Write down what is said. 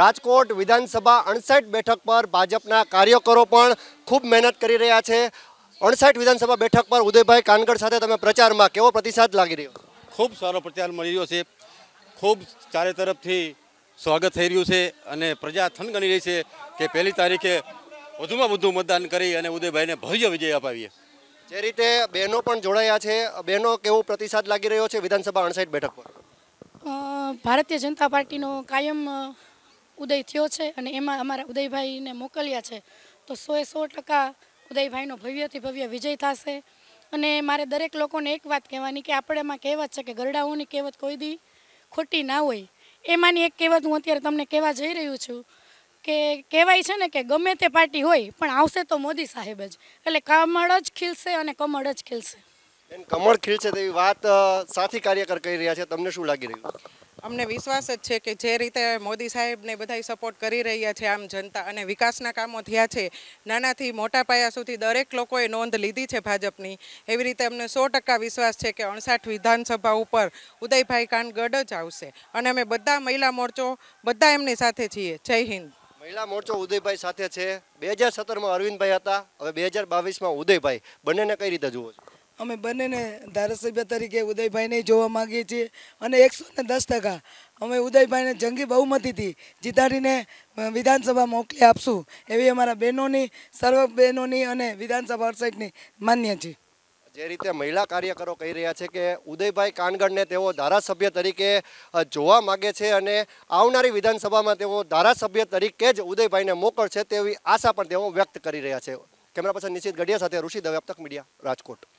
રાજકોટ વિધાનસભા અણસાઠ બેઠક પર ભાજપના કાર્યકરો પણ ખૂબ મહેનત કરી રહ્યા છે અણસાઠ વિધાનસભા બેઠક પર ઉદયભાઈ કાનગર સાથે તમે પ્રચારમાં કેવો પ્રતિસાદ લાગી રહ્યો ખૂબ સારો પ્રચાર મળી રહ્યો છે ખૂબ ચારે તરફથી સ્વાગત થઈ રહ્યું છે અને પ્રજા થનગણી રહી છે કે પહેલી તારીખે વધુમાં વધુ મતદાન કરી અને ઉદયભાઈને ભવ્ય વિજય અપાવીએ જે રીતે બહેનો પણ જોડાયા છે બહેનો કેવો પ્રતિસાદ લાગી રહ્યો છે વિધાનસભા અણસાઠ બેઠક પર ભારતીય જનતા પાર્ટીનો કાયમ ઉદય થયો છે અને એમાં અમારા ઉદયભાઈને મોકલ્યા છે તો સોએ સો ટકા ઉદયભાઈનો ભવ્યથી ભવ્ય વિજય થશે અને મારે દરેક લોકોને એક વાત કહેવાની કે આપણે એમાં કહેવત છે કે ગરડાઓની કહેવત કોઈ દી ખોટી ના હોય એમાંની એક કહેવત હું અત્યારે તમને કહેવા જઈ રહ્યું છું કે કહેવાય છે ને કે ગમે તે પાર્ટી હોય પણ આવશે તો મોદી સાહેબ જ એટલે કમળ જ ખીલશે અને કમળ જ ખીલશે કમળ ખીલશે તેવી વાત સાથી કાર્યકર કહી રહ્યા છે તમને શું લાગી રહ્યું અમને વિશ્વાસ જ છે કે જે રીતે મોદી સાહેબને બધા સપોર્ટ કરી રહ્યા છે આમ જનતા અને વિકાસના કામો થયા છે નાનાથી મોટા પાયા સુધી દરેક લોકોએ નોંધ લીધી છે ભાજપની એવી રીતે અમને સો વિશ્વાસ છે કે અણસાઠ વિધાનસભા ઉપર ઉદયભાઈ કાનગઢ જ આવશે અને અમે બધા મહિલા મોરચો બધા એમની સાથે છીએ જય હિન્દ મહિલા મોરચો ઉદયભાઈ સાથે છે બે હજાર સત્તરમાં અરવિંદભાઈ હતા હવે બે હજાર બાવીસમાં ઉદયભાઈ બંનેને કઈ રીતે જુઓ છો અમે બંનેને ધારાસભ્ય તરીકે ઉદયભાઈને જોવા માગીએ છીએ અને એકસો ને દસ ટકા અમે ઉદયભાઈને જંગી બહુમતીથી જીતાડીને વિધાનસભા મોકલી આપશું એવી અમારા બહેનોની સર્વ બહેનોની અને વિધાનસભા અડસઠની માન્ય છે જે રીતે મહિલા કાર્યકરો કહી રહ્યા છે કે ઉદયભાઈ કાનગઢને તેઓ ધારાસભ્ય તરીકે જોવા માગે છે અને આવનારી વિધાનસભામાં તેઓ ધારાસભ્ય તરીકે જ ઉદયભાઈને મોકલશે તેવી આશા પણ તેઓ વ્યક્ત કરી રહ્યા છે કેમેરા પર્સન નિશિત ગઢિયા સાથે ઋષિ દવે અબ તક મીડિયા રાજકોટ